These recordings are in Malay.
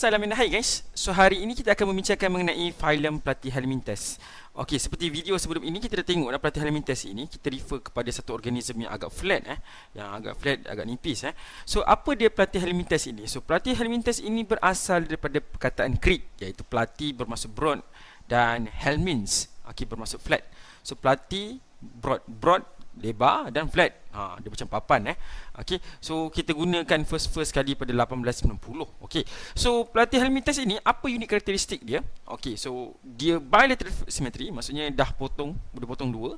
Salam Indah guys So hari ini kita akan membincangkan mengenai filem Pelatih Halimintas Okey, seperti video sebelum ini kita dah tengok dah Pelatih Halimintas ini Kita refer kepada satu organisme yang agak flat eh Yang agak flat, agak nipis eh So apa dia Pelatih Halimintas ini? So Pelatih Halimintas ini berasal daripada perkataan Greek Iaitu Pelatih bermaksud broad dan Helmins Okey, bermaksud flat So Pelatih broad, broad lebar dan flat. Ha dia macam papan eh. okay. So kita gunakan first first kali pada 1890. okay. So pelatih Helmitas ini apa unit karakteristik dia? okay. So dia bilateral symmetry maksudnya dah potong boleh potong dua.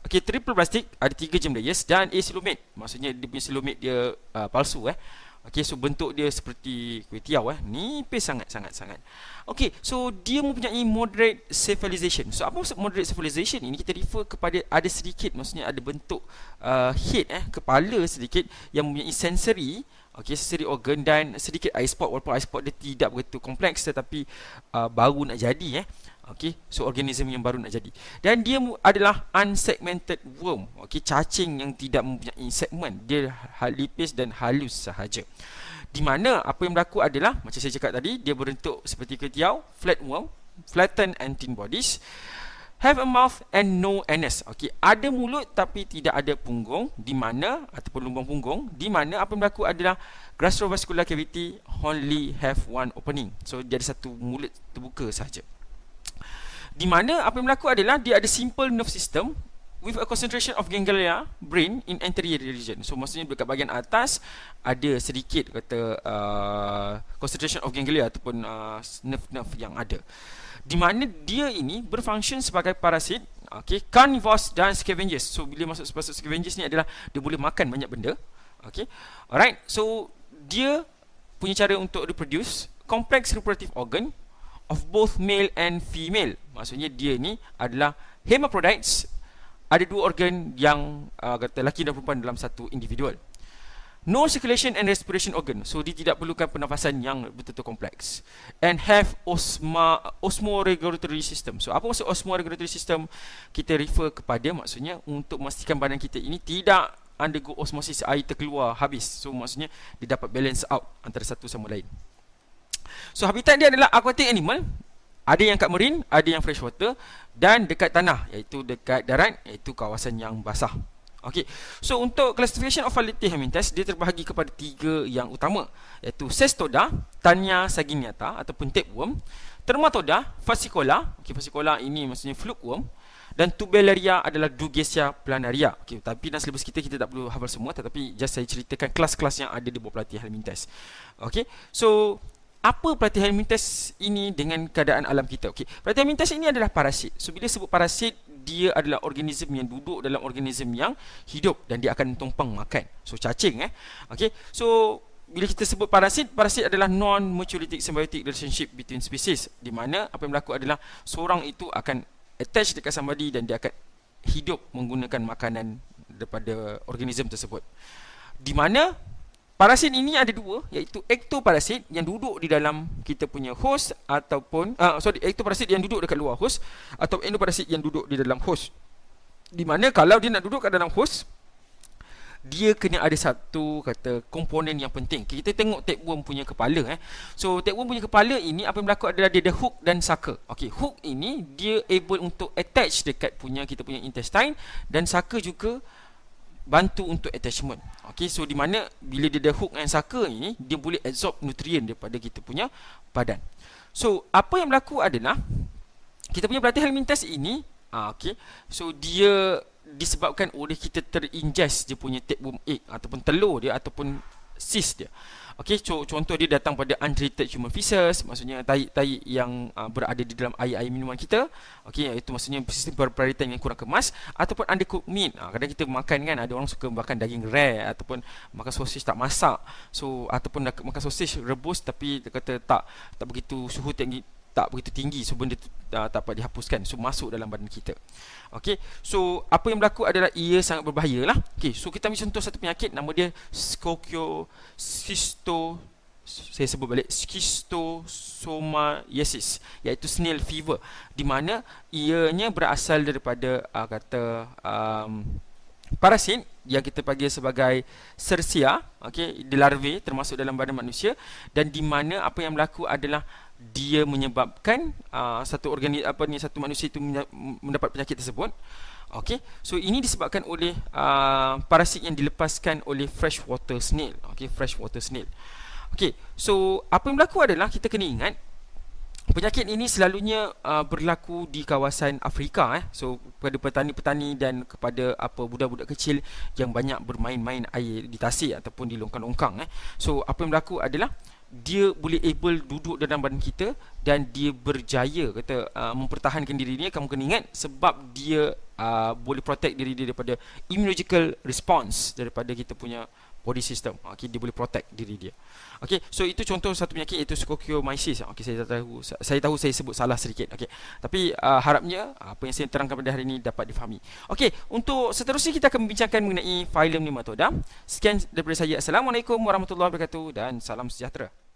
okay. triple plastik ada tiga jam layers dan asilomate. Maksudnya dia punya silomate dia uh, palsu eh. Okey so bentuk dia seperti kuih tiaw eh. Nipis sangat-sangat sangat. Okey so dia mempunyai moderate cephalization. So apa maksud moderate cephalization ini kita refer kepada ada sedikit maksudnya ada bentuk uh, head eh kepala sedikit yang mempunyai sensory Okey sensory organ dan sedikit eye spot walaupun eye spot dia tidak begitu kompleks tetapi uh, baru nak jadi eh okey so organism yang baru nak jadi dan dia adalah unsegmented worm okey cacing yang tidak mempunyai segmen dia ha-, lipis dan halus sahaja di mana apa yang berlaku adalah macam saya cakap tadi dia berbentuk seperti ketiau flat worm flattened and thin bodies have a mouth and no anus okey ada mulut tapi tidak ada punggung di mana ataupun lubang punggung di mana apa yang berlaku adalah gastrovascular cavity only have one opening so dia ada satu mulut terbuka sahaja di mana apa yang berlaku adalah dia ada simple nerve system with a concentration of ganglia brain in anterior region. So maksudnya dekat bahagian atas ada sedikit kata uh, concentration of ganglia ataupun uh, nerve-nerve yang ada. Di mana dia ini berfungsi sebagai parasit, okay, carnivores dan scavengers. So bila masuk masuk scavengers ni adalah dia boleh makan banyak benda. Okay, alright. So dia punya cara untuk reproduce complex reproductive organ of both male and female. Maksudnya dia ni adalah hermaphrodites. Ada dua organ yang uh, kata lelaki dan perempuan dalam satu individu. No circulation and respiration organ. So dia tidak perlukan pernafasan yang betul-betul kompleks. And have osma osmoregulatory system. So apa maksud osmoregulatory system? Kita refer kepada maksudnya untuk memastikan badan kita ini tidak undergo osmosis air terkeluar habis. So maksudnya dia dapat balance out antara satu sama lain. So habitat dia adalah aquatic animal Ada yang kat marine, ada yang freshwater Dan dekat tanah, iaitu dekat darat Iaitu kawasan yang basah Okay, So untuk classification of phyletic hemintas dia terbahagi kepada tiga yang utama iaitu Cestoda, Tania saginata ataupun tapeworm, Thermatoda, Fascicola. okay Fascicola ini maksudnya fluke worm dan Tubelaria adalah Dugesia planaria. Okay, tapi dalam syllabus kita kita tak perlu hafal semua tetapi just saya ceritakan kelas-kelas yang ada di bawah pelatih hemintas. Okay, So apa peratihan mintas ini dengan keadaan alam kita? Okey, peratihan mintas ini adalah parasit. So bila sebut parasit, dia adalah organisme yang duduk dalam organisme yang hidup dan dia akan tumpang makan. So cacing eh. Okey. So bila kita sebut parasit, parasit adalah non mutualistic symbiotic relationship between species di mana apa yang berlaku adalah seorang itu akan attach dekat somebody dan dia akan hidup menggunakan makanan daripada organisme tersebut. Di mana Parasit ini ada dua iaitu ectoparasit yang duduk di dalam kita punya host ataupun uh, sorry ectoparasit yang duduk dekat luar host atau endoparasit yang duduk di dalam host. Di mana kalau dia nak duduk kat dalam host dia kena ada satu kata komponen yang penting. Kita tengok tapeworm punya kepala eh. So tapeworm punya kepala ini apa yang berlaku adalah dia ada hook dan sucker. Okey, hook ini dia able untuk attach dekat punya kita punya intestine dan sucker juga bantu untuk attachment. Okey, so di mana bila dia dah hook and sucker ini, dia boleh absorb nutrien daripada kita punya badan. So, apa yang berlaku adalah kita punya pelatih helminthes ini, ah okey. So, dia disebabkan oleh kita teringest dia punya tapeworm egg ataupun telur dia ataupun cyst dia. Okey, contoh dia datang pada untreated human feces, maksudnya tahi-tahi yang uh, berada di dalam air-air minuman kita. Okey, itu maksudnya sistem perperitan yang kurang kemas ataupun undercooked meat. Uh, kadang kita makan kan, ada orang suka makan daging rare ataupun makan sosis tak masak. So, ataupun makan sosis rebus tapi kata tak tak begitu suhu tinggi tak begitu tinggi so benda tu dah tak dapat dihapuskan so masuk dalam badan kita okey so apa yang berlaku adalah ia sangat berbahayalah okey so kita ambil contoh satu penyakit nama dia skokyo sisto saya sebut balik schistosomiasis iaitu snail fever di mana ianya berasal daripada uh, kata um, parasit yang kita panggil sebagai sersia okey di larvae termasuk dalam badan manusia dan di mana apa yang berlaku adalah dia menyebabkan uh, satu organ apa ni satu manusia itu mendapat penyakit tersebut okey so ini disebabkan oleh uh, parasit yang dilepaskan oleh freshwater snail okey freshwater snail okey so apa yang berlaku adalah kita kena ingat Penyakit ini selalunya uh, berlaku di kawasan Afrika eh. So kepada petani-petani dan kepada apa budak-budak kecil yang banyak bermain-main air di tasik ataupun di longkang-longkang eh. So apa yang berlaku adalah dia boleh able duduk dalam badan kita dan dia berjaya kata uh, mempertahankan diri dia kamu kena ingat sebab dia uh, boleh protect diri dia daripada immunological response daripada kita punya body system. Ah, Okey, dia boleh protect diri dia. Okey, so itu contoh satu penyakit iaitu scoliosis. Ah, Okey, saya tahu saya tahu saya sebut salah sedikit. Okey. Tapi uh, harapnya apa yang saya terangkan pada hari ini dapat difahami. Okey, untuk seterusnya kita akan membincangkan mengenai phylum Nematoda. Sekian daripada saya. Assalamualaikum warahmatullahi wabarakatuh dan salam sejahtera.